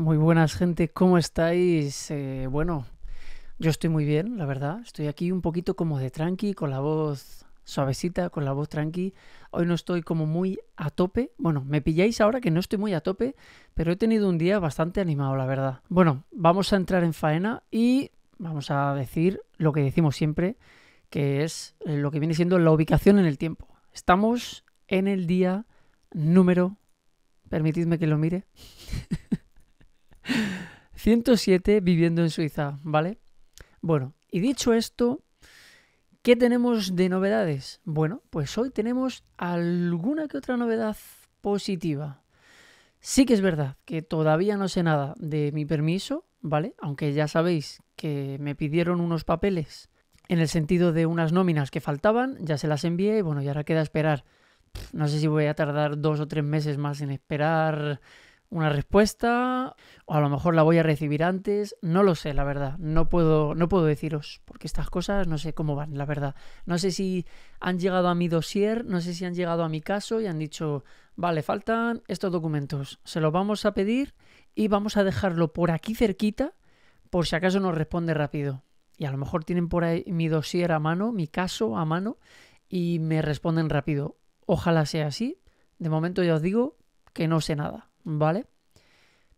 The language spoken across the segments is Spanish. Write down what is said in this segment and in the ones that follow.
Muy buenas gente, ¿cómo estáis? Eh, bueno, yo estoy muy bien, la verdad. Estoy aquí un poquito como de tranqui, con la voz suavecita, con la voz tranqui. Hoy no estoy como muy a tope. Bueno, me pilláis ahora que no estoy muy a tope, pero he tenido un día bastante animado, la verdad. Bueno, vamos a entrar en faena y vamos a decir lo que decimos siempre, que es eh, lo que viene siendo la ubicación en el tiempo. Estamos en el día número... Permitidme que lo mire. 107 viviendo en Suiza, ¿vale? Bueno, y dicho esto, ¿qué tenemos de novedades? Bueno, pues hoy tenemos alguna que otra novedad positiva. Sí que es verdad que todavía no sé nada de mi permiso, ¿vale? Aunque ya sabéis que me pidieron unos papeles en el sentido de unas nóminas que faltaban, ya se las envié y bueno, y ahora queda esperar. No sé si voy a tardar dos o tres meses más en esperar una respuesta o a lo mejor la voy a recibir antes, no lo sé, la verdad. No puedo no puedo deciros porque estas cosas no sé cómo van, la verdad. No sé si han llegado a mi dossier, no sé si han llegado a mi caso y han dicho, "Vale, faltan estos documentos. Se los vamos a pedir y vamos a dejarlo por aquí cerquita por si acaso nos responde rápido." Y a lo mejor tienen por ahí mi dossier a mano, mi caso a mano y me responden rápido. Ojalá sea así. De momento ya os digo que no sé nada. ¿vale?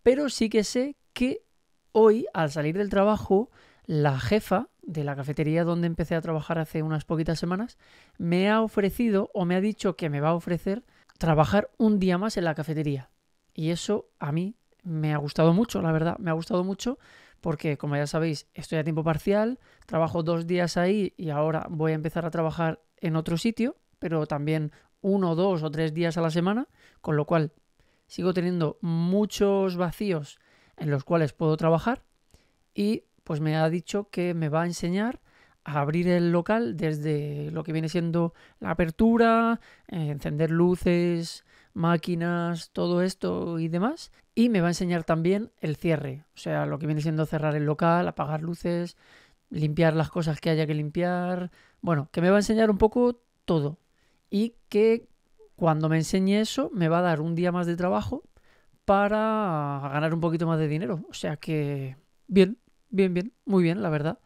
Pero sí que sé que hoy, al salir del trabajo, la jefa de la cafetería donde empecé a trabajar hace unas poquitas semanas me ha ofrecido o me ha dicho que me va a ofrecer trabajar un día más en la cafetería. Y eso a mí me ha gustado mucho, la verdad, me ha gustado mucho porque, como ya sabéis, estoy a tiempo parcial, trabajo dos días ahí y ahora voy a empezar a trabajar en otro sitio, pero también uno, dos o tres días a la semana, con lo cual sigo teniendo muchos vacíos en los cuales puedo trabajar y pues me ha dicho que me va a enseñar a abrir el local desde lo que viene siendo la apertura, encender luces, máquinas, todo esto y demás. Y me va a enseñar también el cierre, o sea, lo que viene siendo cerrar el local, apagar luces, limpiar las cosas que haya que limpiar. Bueno, que me va a enseñar un poco todo. Y que cuando me enseñe eso, me va a dar un día más de trabajo para ganar un poquito más de dinero. O sea que, bien, bien, bien, muy bien, la verdad.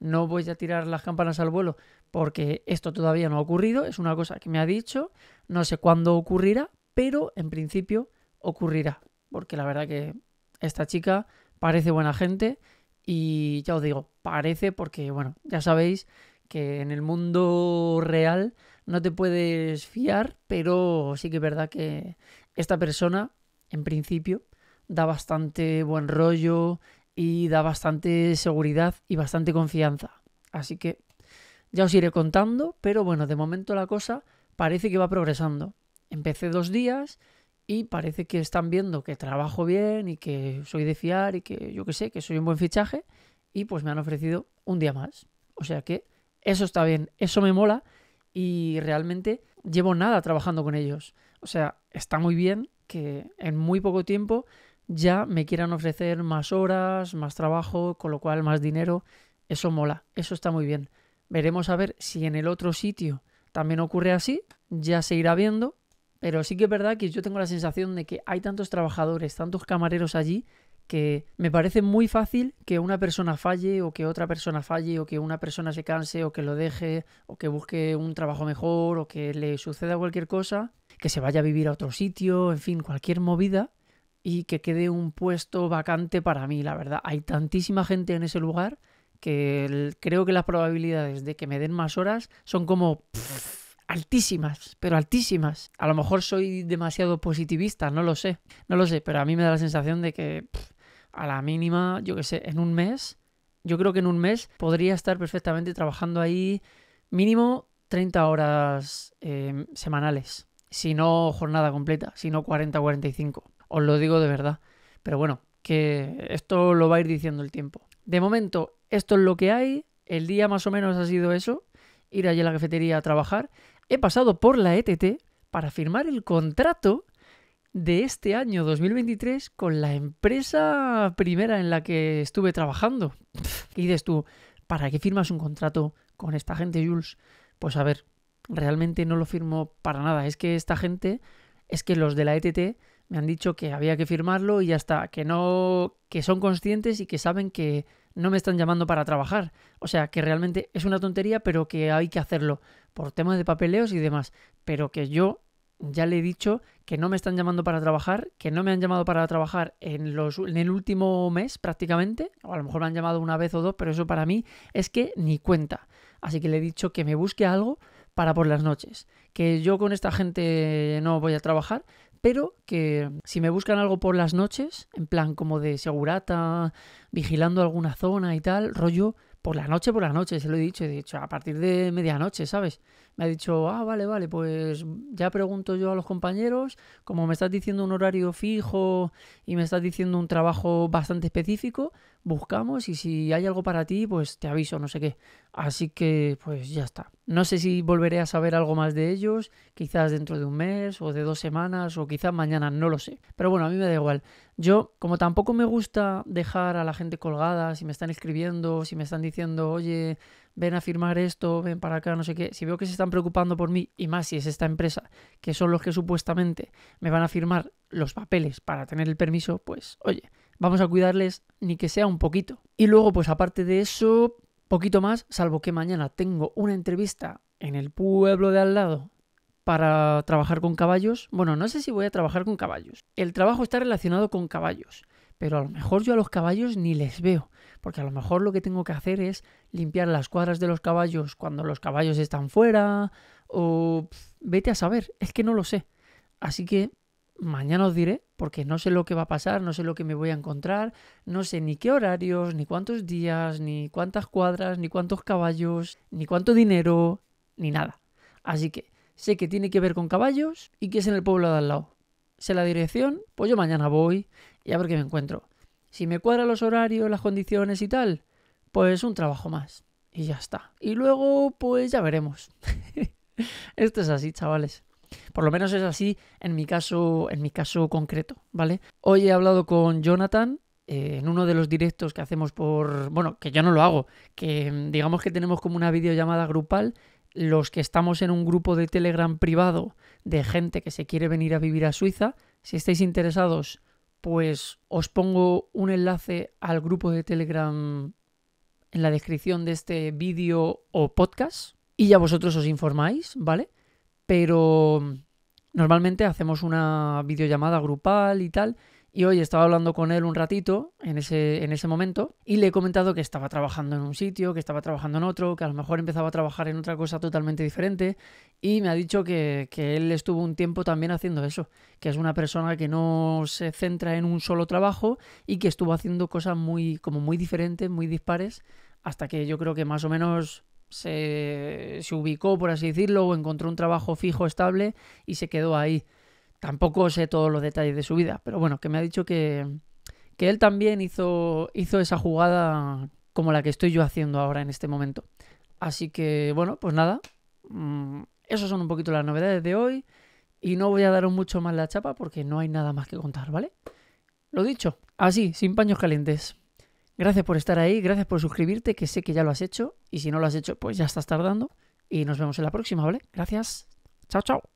No voy a tirar las campanas al vuelo porque esto todavía no ha ocurrido. Es una cosa que me ha dicho. No sé cuándo ocurrirá, pero en principio ocurrirá. Porque la verdad que esta chica parece buena gente y ya os digo, parece porque, bueno, ya sabéis que en el mundo real no te puedes fiar, pero sí que es verdad que esta persona, en principio, da bastante buen rollo y da bastante seguridad y bastante confianza. Así que ya os iré contando, pero bueno, de momento la cosa parece que va progresando. Empecé dos días y parece que están viendo que trabajo bien y que soy de fiar y que yo qué sé, que soy un buen fichaje y pues me han ofrecido un día más. O sea que eso está bien, eso me mola y realmente llevo nada trabajando con ellos. O sea, está muy bien que en muy poco tiempo ya me quieran ofrecer más horas, más trabajo, con lo cual más dinero. Eso mola, eso está muy bien. Veremos a ver si en el otro sitio también ocurre así, ya se irá viendo, pero sí que es verdad que yo tengo la sensación de que hay tantos trabajadores, tantos camareros allí, que me parece muy fácil que una persona falle o que otra persona falle o que una persona se canse o que lo deje o que busque un trabajo mejor o que le suceda cualquier cosa, que se vaya a vivir a otro sitio, en fin, cualquier movida y que quede un puesto vacante para mí, la verdad. Hay tantísima gente en ese lugar que creo que las probabilidades de que me den más horas son como... altísimas, pero altísimas. A lo mejor soy demasiado positivista, no lo sé, no lo sé, pero a mí me da la sensación de que a la mínima, yo qué sé, en un mes, yo creo que en un mes podría estar perfectamente trabajando ahí mínimo 30 horas em, semanales, si no jornada completa, si no 40-45. Os lo digo de verdad. Pero bueno, que esto lo va a ir diciendo el tiempo. De momento, esto es lo que hay. El día más o menos ha sido eso, ir allí a la cafetería a trabajar. He pasado por la ETT para firmar el contrato de este año 2023 con la empresa primera en la que estuve trabajando. Y dices tú? ¿Para qué firmas un contrato con esta gente, Jules? Pues a ver, realmente no lo firmo para nada. Es que esta gente, es que los de la ETT me han dicho que había que firmarlo y ya está, que no, que son conscientes y que saben que no me están llamando para trabajar. O sea, que realmente es una tontería, pero que hay que hacerlo por temas de papeleos y demás. Pero que yo ya le he dicho que no me están llamando para trabajar, que no me han llamado para trabajar en, los, en el último mes prácticamente, o a lo mejor me han llamado una vez o dos, pero eso para mí es que ni cuenta. Así que le he dicho que me busque algo para por las noches, que yo con esta gente no voy a trabajar, pero que si me buscan algo por las noches, en plan como de segurata, vigilando alguna zona y tal, rollo, por la noche, por la noche, se lo he dicho, he dicho, a partir de medianoche, ¿sabes? Me ha dicho, ah, vale, vale, pues ya pregunto yo a los compañeros, como me estás diciendo un horario fijo y me estás diciendo un trabajo bastante específico, buscamos y si hay algo para ti, pues te aviso, no sé qué. Así que, pues ya está. No sé si volveré a saber algo más de ellos, quizás dentro de un mes o de dos semanas o quizás mañana, no lo sé. Pero bueno, a mí me da igual. Yo, como tampoco me gusta dejar a la gente colgada, si me están escribiendo, si me están diciendo, oye, ven a firmar esto, ven para acá, no sé qué. Si veo que se están preocupando por mí, y más si es esta empresa, que son los que supuestamente me van a firmar los papeles para tener el permiso, pues oye, vamos a cuidarles ni que sea un poquito. Y luego, pues aparte de eso, poquito más, salvo que mañana tengo una entrevista en el pueblo de al lado para trabajar con caballos. Bueno, no sé si voy a trabajar con caballos. El trabajo está relacionado con caballos, pero a lo mejor yo a los caballos ni les veo, porque a lo mejor lo que tengo que hacer es limpiar las cuadras de los caballos cuando los caballos están fuera, o vete a saber, es que no lo sé. Así que mañana os diré, porque no sé lo que va a pasar, no sé lo que me voy a encontrar, no sé ni qué horarios, ni cuántos días, ni cuántas cuadras, ni cuántos caballos, ni cuánto dinero, ni nada. Así que sé que tiene que ver con caballos y que es en el pueblo de al lado. Sé la dirección, pues yo mañana voy y a ver qué me encuentro. Si me cuadran los horarios, las condiciones y tal, pues un trabajo más. Y ya está. Y luego, pues ya veremos. Esto es así, chavales. Por lo menos es así en mi caso, en mi caso concreto, ¿vale? Hoy he hablado con Jonathan, eh, en uno de los directos que hacemos por. Bueno, que yo no lo hago, que mm, digamos que tenemos como una videollamada grupal. Los que estamos en un grupo de Telegram privado de gente que se quiere venir a vivir a Suiza, si estáis interesados, pues os pongo un enlace al grupo de Telegram en la descripción de este vídeo o podcast y ya vosotros os informáis, ¿vale? pero mm, normalmente hacemos una videollamada grupal y tal. Y hoy estaba hablando con él un ratito en ese, en ese momento y le he comentado que estaba trabajando en un sitio, que estaba trabajando en otro, que a lo mejor empezaba a trabajar en otra cosa totalmente diferente y me ha dicho que, que él estuvo un tiempo también haciendo eso, que es una persona que no se centra en un solo trabajo y que estuvo haciendo cosas muy, como muy diferentes, muy dispares, hasta que yo creo que más o menos se, ubicó, por así decirlo, o encontró un trabajo fijo, estable y se quedó ahí. Tampoco sé todos los detalles de su vida, pero bueno, que me ha dicho que, él también hizo, hizo esa jugada como la que estoy yo haciendo ahora en este momento. Así que, bueno, pues nada, mm, esas son un poquito las novedades de hoy y no voy a daros mucho más la chapa porque no hay nada más que contar, ¿vale? Lo dicho, así, sin paños calientes. Gracias por estar ahí, gracias por suscribirte, que sé que ya lo has hecho, y si no lo has hecho, pues ya estás tardando, y nos vemos en la próxima, ¿vale? Gracias. Chao, chao.